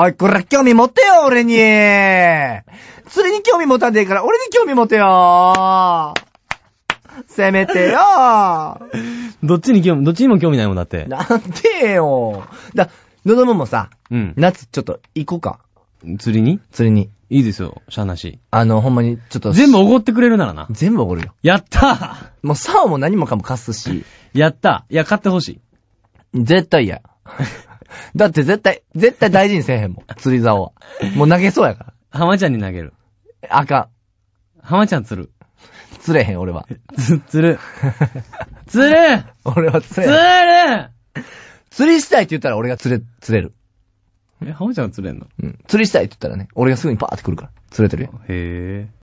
おい、こら、興味持ってよ、俺に。釣りに興味持たねえから、俺に興味持てよ。せめてよ。どっちに興味、どっちにも興味ないもんだって。なんでよ。だ、のどももさ、うん。夏、ちょっと、行こうか。釣りに釣りに。いいですよ、しゃあなし。あの、ほんまに、ちょっと。全部おごってくれるならな。全部おごるよ。やったもう、竿も何もかも貸すし。やった。いや、買ってほしい。絶対嫌。だって絶対、絶対大事にせえへんもん。釣り竿は。もう投げそうやから。浜ちゃんに投げる。あか浜ちゃん釣る。釣れへん、俺は。釣る。釣る俺は釣れ釣る釣りしたいって言ったら俺が釣れ、釣れる。え、浜ちゃん釣れんのうん。釣りしたいって言ったらね、俺がすぐにパーって来るから。釣れてるよ。へえ。